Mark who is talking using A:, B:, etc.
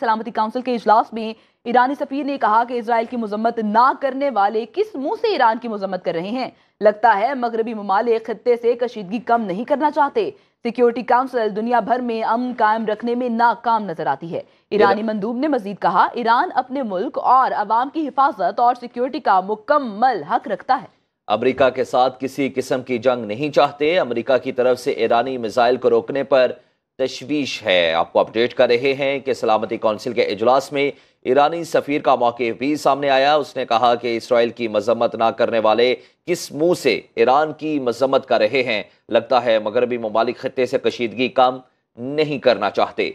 A: सलामती काउंसिल के इजलास में ईरानी सफीर ने कहा कि इसराइल की मजम्मत ना करने वाले किस मुंह से ईरान की मजम्मत कर रहे हैं लगता है मगरबी ममालिक खत्े से कशीदगी कम नहीं करना चाहते सिक्योरिटी काउंसिल दुनिया भर में अमन कायम रखने में नाकाम नजर आती है ईरानी मंदूब ने मजीद कहा ईरान अपने मुल्क और आवाम की हिफाजत और सिक्योरिटी का मुकम्मल हक रखता है
B: अमरीका के साथ किसी किस्म की जंग नहीं चाहते अमरीका की तरफ से ईरानी मिसाइल को रोकने पर तशवीश है आपको अपडेट कर रहे हैं कि सलामती कौंसिल के अजलास में ईरानी सफ़ीर का मौके भी सामने आया उसने कहा कि इसराइल की मजम्मत ना करने वाले किस मुंह से ईरान की मजम्मत कर रहे हैं लगता है मगरबी ममालिक खत्े से कशीदगी कम नहीं करना चाहते